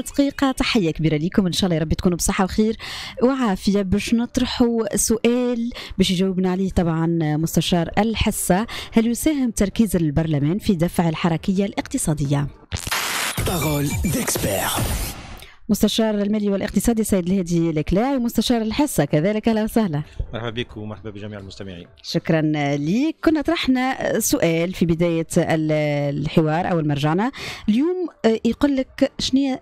دقيقة تحية كبيرة ليكم إن شاء الله يا ربي تكونوا بصحة وخير وعافية باش نطرحوا سؤال باش يجاوبنا عليه طبعا مستشار الحصة هل يساهم تركيز البرلمان في دفع الحركية الاقتصادية؟ بارول ديكسبير مستشار المالي والاقتصادي سيد الهادي الكلاعي ومستشار الحصه كذلك اهلا وسهلا مرحبا بك ومرحبا بجميع المستمعين شكرا لك كنا طرحنا سؤال في بدايه الحوار او المرجعنا اليوم يقول لك شنو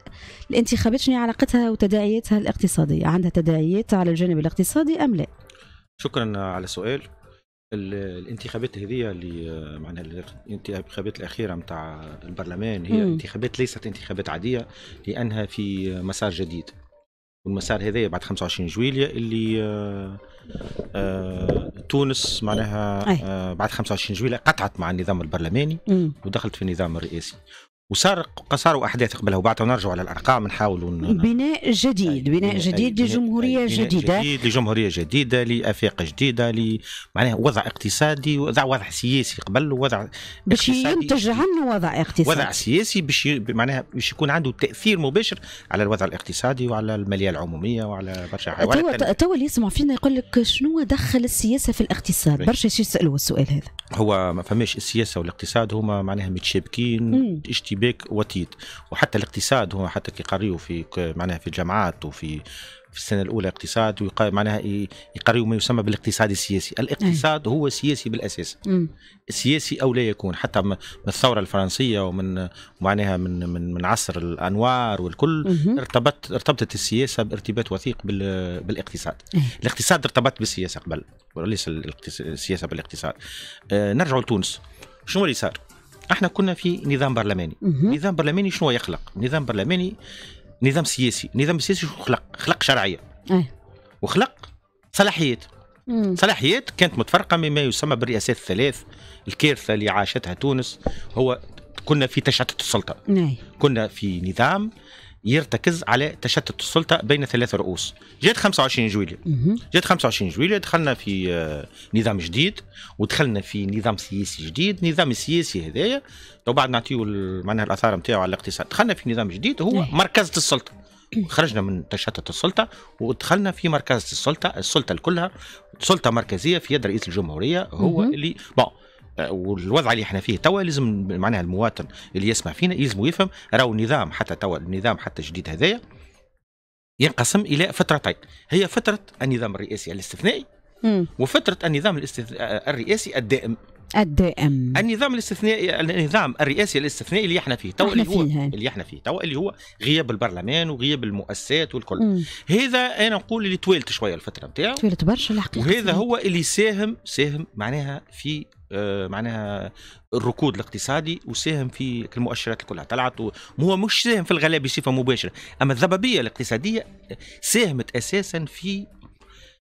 الانتخابات شنو علاقتها وتداعياتها الاقتصاديه عندها تداعيات على الجانب الاقتصادي ام لا شكرا على السؤال الانتخابات هذه اللي آه، معناها الانتخابات الاخيره نتاع البرلمان هي مم. انتخابات ليست انتخابات عاديه لانها في مسار جديد والمسار هذايا بعد 25 جويليا اللي آآ آه، آآ آه، تونس معناها بعد 25 جويليا قطعت مع النظام البرلماني ودخلت في النظام الرئاسي وصار صاروا احداث قبلها وبعدها نرجع على الارقام نحاولوا بناء جديد بناء جديد بناء لجمهوريه بناء جديده جديد لجمهوريه جديده لافاق جديده ل معناها وضع اقتصادي وضع وضع سياسي قبل وضع باش ينتج عنه وضع اقتصادي وضع سياسي باش معناها باش يكون عنده تاثير مباشر على الوضع الاقتصادي وعلى الماليه العموميه وعلى برشا حوالي تو اللي يسمع فينا يقول لك شنو دخل السياسه في الاقتصاد إيه. برشا يسالوا السؤال هذا هو ما فماش السياسه والاقتصاد هما معناها متشابكين بيك وتيت وحتى الاقتصاد هو حتى كي في معناها في الجامعات وفي في السنه الاولى اقتصاد معناها يقريوا ما يسمى بالاقتصاد السياسي، الاقتصاد هو سياسي بالاساس. سياسي او لا يكون حتى من الثوره الفرنسيه ومن معناها من من من عصر الانوار والكل ارتبط ارتبطت السياسه بارتباط وثيق بالاقتصاد. إيه. الاقتصاد ارتبط بالسياسه قبل وليس السياسه بالاقتصاد. آه، نرجع لتونس شنو اللي صار؟ احنا كنا في نظام برلماني نظام برلماني شنو يخلق نظام برلماني نظام سياسي نظام سياسي شنو خلق خلق شرعيه أه. وخلق صلاحيات صلاحيات كانت متفرقه مما يسمى بالرئاسات الثلاث الكارثه اللي عاشتها تونس هو كنا في تشتت السلطه كنا في نظام يرتكز على تشتت السلطه بين ثلاث رؤوس جات 25 جويليه جات 25 جويليه دخلنا في آه، نظام جديد ودخلنا في نظام سياسي جديد النظام السياسي هذايا تو بعد نعطيو معناها الاثار نتاعو على الاقتصاد دخلنا في نظام جديد هو نعم. مركزه السلطه خرجنا من تشتت السلطة ودخلنا في مركزة السلطة السلطة الكلها سلطة مركزية في يد رئيس الجمهورية هو اللي بون والوضع اللي احنا فيه توا لازم معناها المواطن اللي يسمع فينا يلزم يفهم راهو النظام حتى توا النظام حتى الجديد هذايا ينقسم الى فترتين هي فتره النظام الرئاسي الاستثنائي وفتره النظام الرئاسي الدائم الدائم النظام الاستثنائي النظام الرئاسي الاستثنائي اللي احنا فيه تو اللي هو اللي احنا فيه تو اللي هو غياب البرلمان وغياب المؤسسات والكل مم. هذا انا نقول اللي توالت شويه الفتره نتاعو توالت برشا الحقيقه وهذا هو اللي ساهم ساهم معناها في آه، معناها الركود الاقتصادي وساهم في المؤشرات كلها طلعت هو مش ساهم في الغلاء بصفه مباشره اما الضبابيه الاقتصاديه ساهمت اساسا في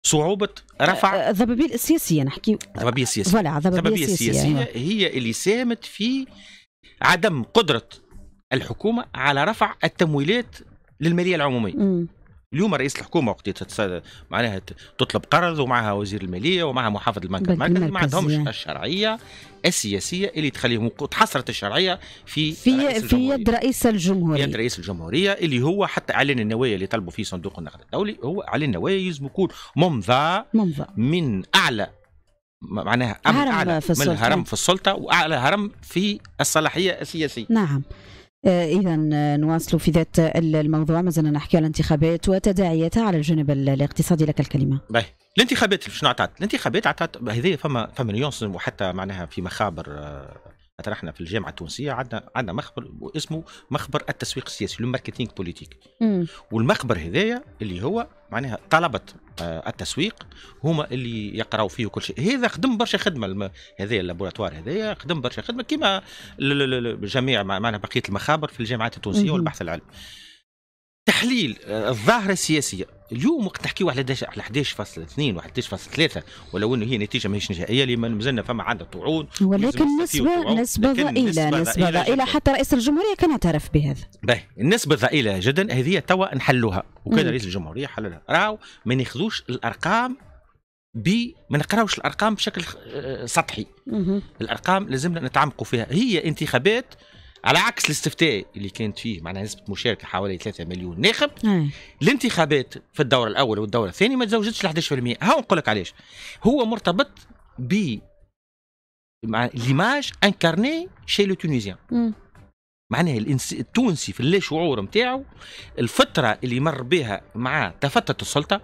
صعوبة رفع آه، آه، الضبابية السياسية نحكي الضبابية السياسية فوالا الضبابية السياسية هي اللي ساهمت في عدم قدرة الحكومة على رفع التمويلات للمالية العمومية م. اليوم رئيس الحكومه وقت معناها تطلب قرض ومعها وزير الماليه ومعها محافظ البنك المركزي ما عندهمش الشرعيه السياسيه اللي تخليهم تحصرت الشرعيه في في في يد رئيس الجمهوريه في يد رئيس الجمهوريه اللي هو حتى اعلان النوايا اللي طلبوا فيه صندوق النقد الدولي هو اعلان النوايا يلزم يكون ممضى من اعلى معناها أعلى في السلطة. من الهرم في السلطه واعلى هرم في الصلاحيه السياسيه نعم آه، إذا آه، نواصل في ذات الموضوع ما زلنا نحكي على الانتخابات وتداعياتها على الجانب الاقتصادي لك الكلمة. باهي الانتخابات شنو عطات؟ الانتخابات عطات هذه فما فما نيونس وحتى معناها في مخابر آه، مثلا احنا في الجامعه التونسيه عندنا عندنا مخبر اسمه مخبر التسويق السياسي لو ماركتينغ بوليتيك والمخبر هذايا اللي هو معناها طلبه آه، التسويق هما اللي يقراوا فيه كل شيء هذا خدم برشا خدمه هذايا اللابوراتوار هذايا خدم برشا خدمه كما جميع معناها بقيه المخابر في الجامعات التونسيه والبحث العلمي تحليل آه، الظاهره السياسيه اليوم وقت نحكيو على 11.2 و 11.3 ولو انه هي نتيجه ماهيش نهائيه لما مازلنا فما عندنا طعون ولكن نسبه نسبه ضئيله نسبه ضئيله حتى رئيس الجمهوريه كان اعترف بهذا باهي النسبه الضئيله جدا هذه توا نحلوها وكان رئيس الجمهوريه حللها راهو ما ناخذوش الارقام ب ما نقراوش الارقام بشكل آه، سطحي الارقام لازمنا نتعمقوا فيها هي انتخابات على عكس الاستفتاء اللي كانت فيه معناها نسبه مشاركه حوالي 3 مليون ناخب إيه. الانتخابات في الدوره الاولى والدوره الثانيه ما تزوجتش ل 11% هاو نقول لك علاش هو مرتبط ب مع ليماج انكارني شي لو تونيزيان إيه. معناها الانس... التونسي في اللا شعور نتاعو الفتره اللي مر بها مع تفتت السلطه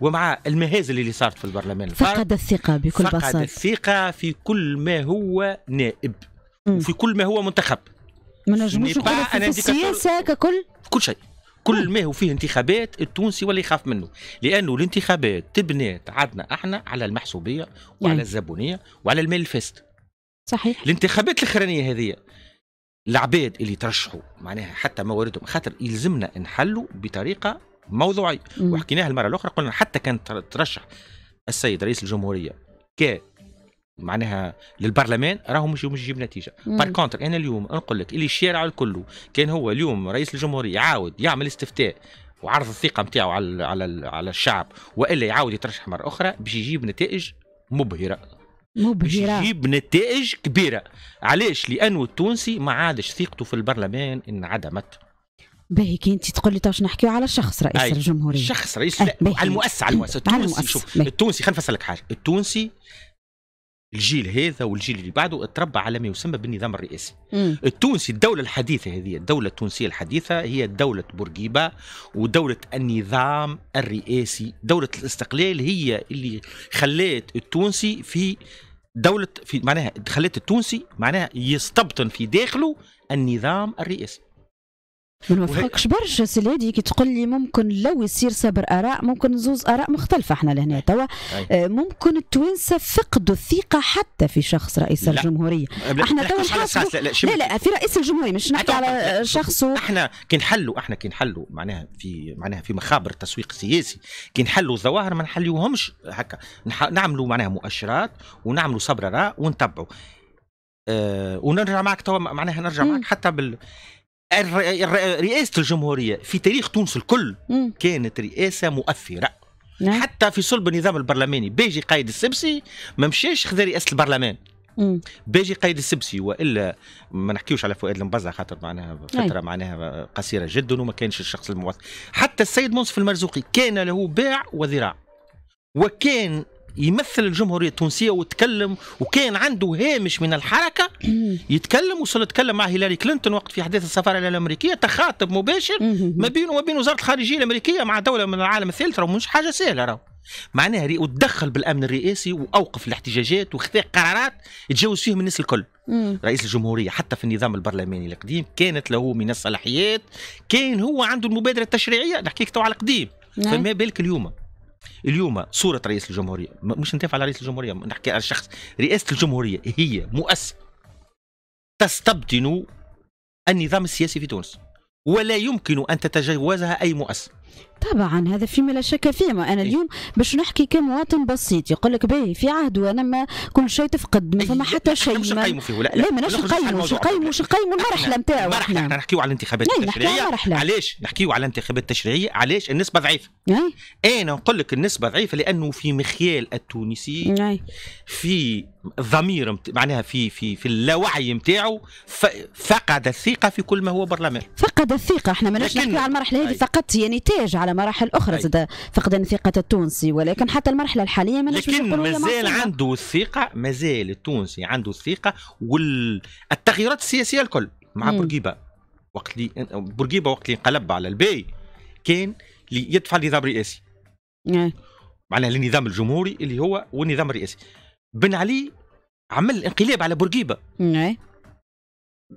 ومع المهازل اللي صارت في البرلمان فقد الثقه بكل بساطه فقد الثقه في كل ما هو نائب مم. إيه. وفي كل ما هو منتخب ما نجموش نقولوا في السياسه ككل كل شيء كل ما هو فيه انتخابات التونسي ولا يخاف منه لانه الانتخابات تبنات عدنا احنا على المحسوبيه وعلى الزبونيه وعلى المال الفاسد صحيح الانتخابات الاخرانيه هذه العباد اللي ترشحوا معناها حتى مواردهم خاطر يلزمنا نحلوا بطريقه موضوعيه وحكيناها المره الاخرى قلنا حتى كان ترشح السيد رئيس الجمهوريه ك معناها للبرلمان راهو مش مش يجيب نتيجه بار كونتر انا اليوم نقول لك اللي الشارع الكل كان هو اليوم رئيس الجمهوريه يعاود يعمل استفتاء وعرض الثقه نتاعو على على على الشعب والا يعاود يترشح مره اخرى باش يجيب نتائج مبهره مبهرة يجيب نتائج كبيرة علاش لأنه التونسي ما عادش ثقته في البرلمان انعدمت باهي كي انت تقول لي توش نحكيو على شخص رئيس أي. الجمهوريه شخص رئيس لا على المؤسسه على المؤسسه التونسي شوف التونسي خليني نفسر لك حاجه التونسي الجيل هذا والجيل اللي بعده تربى على ما يسمى بالنظام الرئاسي مم. التونسي الدولة الحديثة هذه الدولة التونسية الحديثة هي دولة بورقيبة ودولة النظام الرئاسي دولة الاستقلال هي اللي خلات التونسي في دولة في معناها خلات التونسي معناها يستبطن في داخله النظام الرئاسي ما نوافقكش برشا سي الهادي كي تقول لي ممكن لو يصير صبر اراء ممكن زوز اراء مختلفه احنا لهنا توا آه، ممكن التوانسه فقدوا الثقه حتى في شخص رئيس لا. الجمهوريه احنا توا لا, لا, لا لا في رئيس الجمهوريه مش نحكي على شخص احنا كي نحلوا احنا كي نحلوا معناها في معناها في مخابر التسويق السياسي كي نحلوا الظواهر ما نحليوهمش هكا نعملوا معناها مؤشرات ونعملوا صبر اراء ونتبعوا أه ونرجع معك توا معناها نرجع معك حتى بال رئاسة الجمهورية في تاريخ تونس الكل كانت رئاسة مؤثرة نعم. حتى في صلب النظام البرلماني باجي قايد السبسي ما مشاش خذا رئاسة البرلمان باجي قايد السبسي والا ما نحكيوش على فؤاد المبزع خاطر معناها فتره أي. معناها قصيره جدا وما كانش الشخص الموثق حتى السيد منصف المرزوقي كان له باع وذراع وكان يمثل الجمهورية التونسية وتكلم وكان عنده هامش من الحركة يتكلم وصل يتكلم مع هيلاري كلينتون وقت في حديث السفارة الأمريكية تخاطب مباشر ما بينه وما بين وزارة الخارجية الأمريكية مع دولة من العالم الثالث راه مش حاجة سهلة راه معناها وتدخل بالامن الرئاسي واوقف الاحتجاجات وخذ قرارات تجاوز فيهم الناس الكل رئيس الجمهوريه حتى في النظام البرلماني القديم كانت له من الصلاحيات كان هو عنده المبادره التشريعيه نحكيك تو على القديم نعم. فما بالك اليوم اليوم صورة رئيس الجمهورية مش ندافع على رئيس الجمهورية نحكي على شخص رئاسة الجمهورية هي مؤسسة تستبطن النظام السياسي في تونس ولا يمكن أن تتجاوزها أي مؤسسة طبعا هذا فيما لا شك فيه ما انا إيه. اليوم باش نحكي كمواطن بسيط يقول لك باهي في عهد وانا ما كل شيء تفقد ما فما إيه، حتى شيء مش نقيموا فيه لا لا ماناش نقيموا مش نقيموا مش نقيموا المرحله نتاعو المرحله احنا نحكيو على الانتخابات التشريعيه نعم، علاش نحكيو على الانتخابات التشريعيه علاش النسبه ضعيفه انا نقول لك النسبه ضعيفه لانه في مخيال التونسي في ضمير معناها في في في اللاوعي نتاعو فقد الثقه في كل ما هو برلمان فقد الثقه احنا ماناش نحكيو على المرحله هذه فقط هي يعني نتاج على مراحل اخرى زاد فقدان ثقه التونسي ولكن حتى المرحله الحاليه ما لكن مازال عنده الثقه مازال التونسي عنده الثقه والتغييرات السياسيه الكل مع بورقيبه وقت اللي بورقيبه وقت اللي انقلب على الباي كان يدفع النظام الرئاسي إيه. معناها النظام الجمهوري اللي هو والنظام الرئاسي بن علي عمل انقلاب على بورقيبه إيه.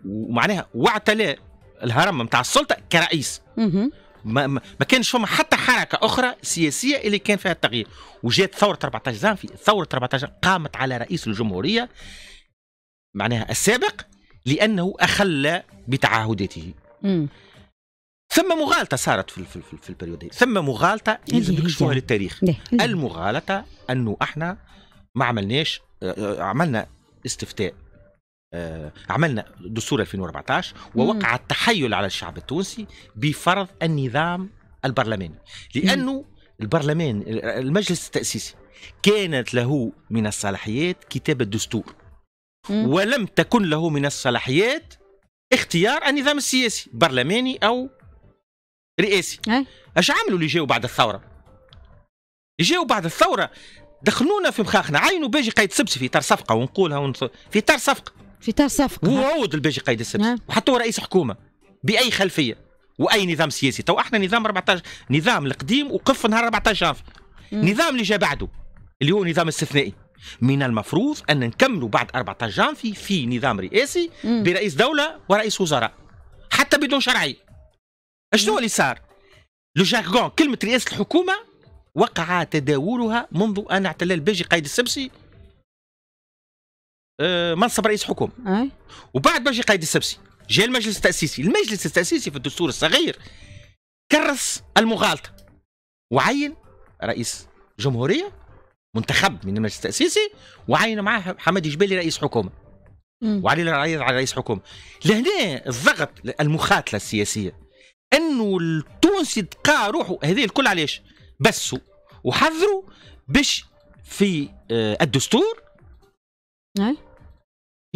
ومعناها واعتلى الهرم نتاع السلطه كرئيس ما, ما كانش فما حتى حركه اخرى سياسيه اللي كان فيها التغيير وجات ثوره 14 زنفي ثوره 14 قامت على رئيس الجمهوريه معناها السابق لانه اخل بتعهداته ثم مغالطة صارت في في, في, البريود دي. ثم مغالطة لازم نكشفوها للتاريخ المغالطة أنه احنا ما عملناش آه، آه، عملنا استفتاء آه، عملنا دستور 2014 ووقع التحيل على الشعب التونسي بفرض النظام البرلماني لانه البرلمان المجلس التاسيسي كانت له من الصلاحيات كتابه الدستور ولم تكن له من الصلاحيات اختيار النظام السياسي برلماني او رئاسي إيه. اش عملوا اللي جاوا بعد الثوره جاوا بعد الثوره دخلونا في مخاخنا عينوا باجي قايد سبسي في طار صفقه ونقولها ونص... في طار صفقه شتاء صفقه هو الباجي باش قيد السبس نعم. وحتى هو رئيس حكومه باي خلفيه واي نظام سياسي تو احنا نظام 14 نظام القديم وقف نهار 14 جانفي نظام اللي جا بعده اللي هو نظام استثنائي من المفروض ان نكملوا بعد 14 جانفي في نظام رئاسي مم. برئيس دوله ورئيس وزراء حتى بدون شرعي شنو اللي صار لو جاركون كلمه رئاسه الحكومه وقع تداولها منذ ان اعتلال الباجي قايد السبسي آه، منصب رئيس حكومه وبعد ما جي قايد السبسي جاء المجلس التاسيسي المجلس التاسيسي في الدستور الصغير كرس المغالطه وعين رئيس جمهوريه منتخب من المجلس التاسيسي وعين معاه حمد جبالي رئيس حكومه وعلي على رئيس حكومه لهنا الضغط المخاتله السياسيه انه التونسي تقى روحه هذه الكل علاش بسوا وحذروا باش في آه، الدستور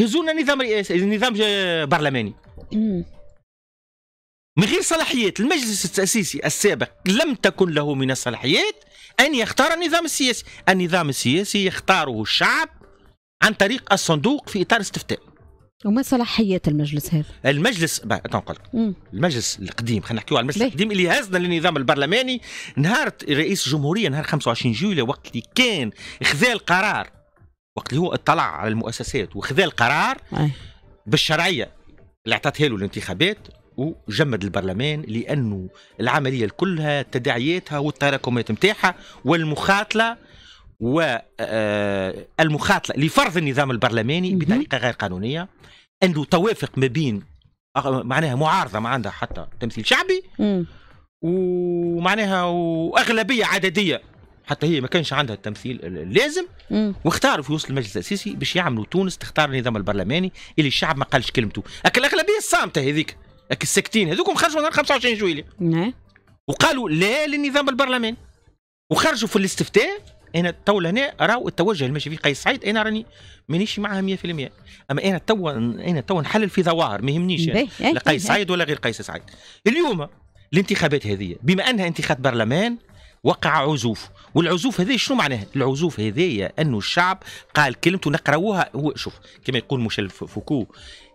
يهزونا نظام رئاسي نظام آه، برلماني من غير صلاحيات المجلس التأسيسي السابق لم تكن له من الصلاحيات أن يختار النظام السياسي النظام السياسي يختاره الشعب عن طريق الصندوق في إطار استفتاء وما صلاحيات المجلس هذا؟ المجلس تنقل المجلس القديم خلينا نحكيو على المجلس القديم اللي هزنا للنظام البرلماني نهار رئيس الجمهوريه نهار 25 جويلية وقت اللي كان خذا القرار وقت اللي هو اطلع على المؤسسات وخذا القرار بالشرعيه اللي عطاتها له الانتخابات وجمد البرلمان لانه العمليه كلها تداعياتها والتراكمات نتاعها والمخاطله والمخاطله آه، آه، لفرض النظام البرلماني بطريقه غير قانونيه انه توافق ما بين آه، معناها معارضه ما عندها حتى تمثيل شعبي ومعناها واغلبيه عدديه حتى هي ما كانش عندها التمثيل اللازم واختاروا في وسط المجلس الاساسي باش يعملوا تونس تختار النظام البرلماني اللي الشعب ما قالش كلمته اك الاغلبيه الصامته هذيك اك الساكتين هذوكم خرجوا نهار 25 جويلي وقالوا لا للنظام البرلماني وخرجوا في الاستفتاء انا تو هنا راهو التوجه اللي ماشي فيه قيس سعيد انا راني مانيش معها 100% اما انا تو انا تو نحلل في ظواهر ما يهمنيش لا قيس سعيد ولا غير قيس سعيد اليوم الانتخابات هذه بما انها انتخابات برلمان وقع عزوف والعزوف هذا شنو معناه العزوف هذايا انه الشعب قال كلمته نقراوها هو شوف كما يقول مشل فوكو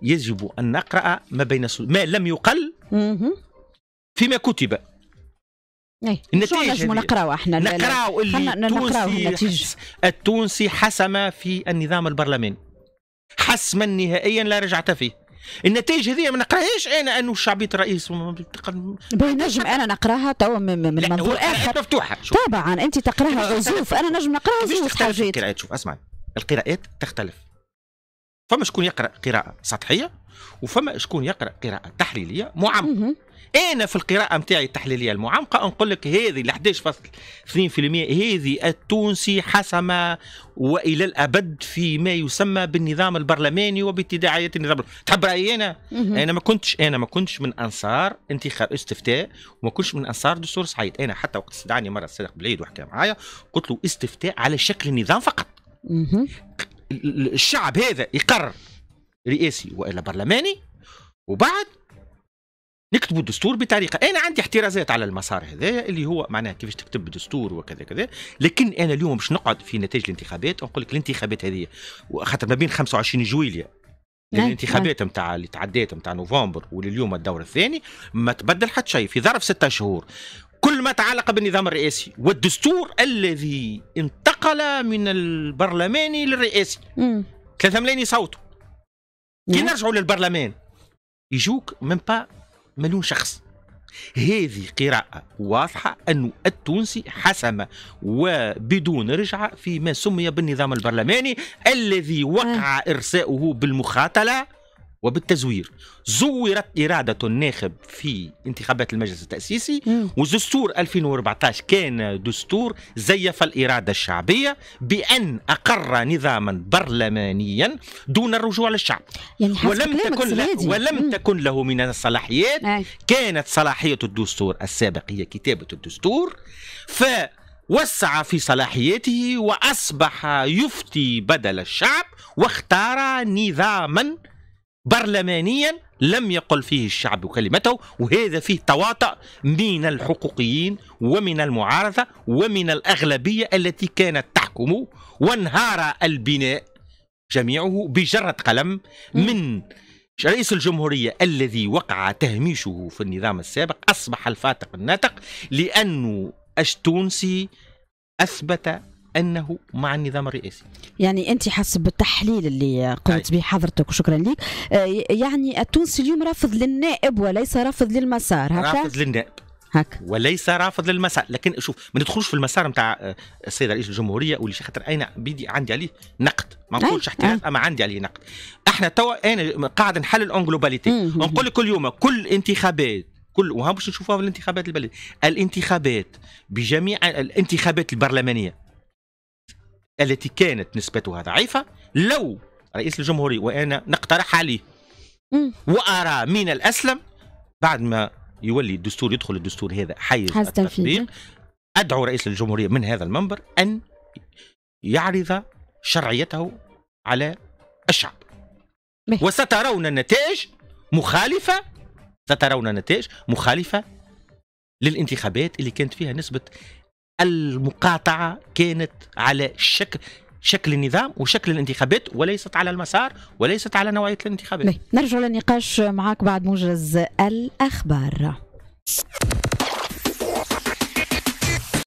يجب ان نقرا ما بين ما لم يقل فيما كتب أيه. النتائج نجمو نقراو احنا نقراو اللي التونسي التونسي حسم في النظام البرلماني حسما نهائيا لا رجعت فيه النتائج هذه ما نقراهاش انا انه الشعبيه الرئيس نجم انا نقراها توا من منظور اخر مفتوحه طبعا انت تقراها عزوف انا نجم نقراها عزوف تختلف القراءات شوف اسمع القراءات تختلف فما شكون يقرا قراءه سطحيه وفما شكون يقرا قراءه تحليليه معمقه انا في القراءه نتاعي التحليليه المعمقه نقول لك هذه ال 11.2% هذه التونسي حسم والى الابد في ما يسمى بالنظام البرلماني وبتداعيات النظام تحب رايي انا انا ما كنتش انا ما كنتش من انصار انتخاب استفتاء وما كنتش من انصار دستور صعيد انا حتى وقت استدعاني مره الصادق بالعيد وحكى معايا قلت له استفتاء على شكل نظام فقط الشعب هذا يقرر رئاسي والا برلماني وبعد نكتبوا الدستور بطريقه انا عندي احترازات على المسار هذا اللي هو معناها كيفاش تكتب الدستور وكذا كذا لكن انا اليوم باش نقعد في نتائج الانتخابات نقول لك الانتخابات هذه خاطر ما بين 25 جويليا الانتخابات نتاع اللي تعدات نتاع نوفمبر ولليوم الدور الثاني ما تبدل حتى شيء في ظرف ستة شهور كل ما تعلق بالنظام الرئاسي والدستور الذي انتقل من البرلماني للرئاسي ثلاثة ملايين يصوتوا كي نرجعوا للبرلمان يجوك من با مليون شخص هذه قراءة واضحة أن التونسي حسم وبدون رجعة فيما سمي بالنظام البرلماني الذي وقع آه. إرساؤه بالمخاطلة وبالتزوير زورت إرادة الناخب في انتخابات المجلس التأسيسي ودستور 2014 كان دستور زيف الإرادة الشعبية بأن أقر نظاما برلمانيا دون الرجوع للشعب يعني ولم تكن له ولم تكن له من الصلاحيات أي. نعم. كانت صلاحية الدستور السابق هي كتابة الدستور ف وسع في صلاحياته واصبح يفتي بدل الشعب واختار نظاما برلمانيا لم يقل فيه الشعب كلمته وهذا فيه تواطؤ من الحقوقيين ومن المعارضة ومن الأغلبية التي كانت تحكم وانهار البناء جميعه بجرة قلم من رئيس الجمهورية الذي وقع تهميشه في النظام السابق أصبح الفاتق الناتق لأنه التونسي أثبت انه مع النظام الرئاسي يعني انت حسب التحليل اللي قمت به حضرتك وشكرا لك آه، يعني التونسي اليوم رافض للنائب وليس رافض للمسار هكا رافض للنائب هك. وليس رافض للمسار لكن شوف ما ندخلوش في المسار نتاع آه، السيد رئيس الجمهوريه واللي خاطر انا بيدي عندي عليه نقد ما نقولش احتراف اما عندي عليه نقد احنا توا انا قاعد نحلل اون جلوباليتي نقول كل يوم كل انتخابات كل وها باش نشوفوها في الانتخابات البلد الانتخابات بجميع الانتخابات البرلمانيه التي كانت نسبتها ضعيفة لو رئيس الجمهورية وأنا نقترح عليه وأرى من الأسلم بعد ما يولي الدستور يدخل الدستور هذا حيز التطبيق أدعو رئيس الجمهورية من هذا المنبر أن يعرض شرعيته على الشعب مه. وسترون النتائج مخالفة سترون النتائج مخالفة للانتخابات اللي كانت فيها نسبة المقاطعة كانت على شكل شكل النظام وشكل الانتخابات وليست على المسار وليست على نوعية الانتخابات نعم، نرجع للنقاش معك بعد موجز الأخبار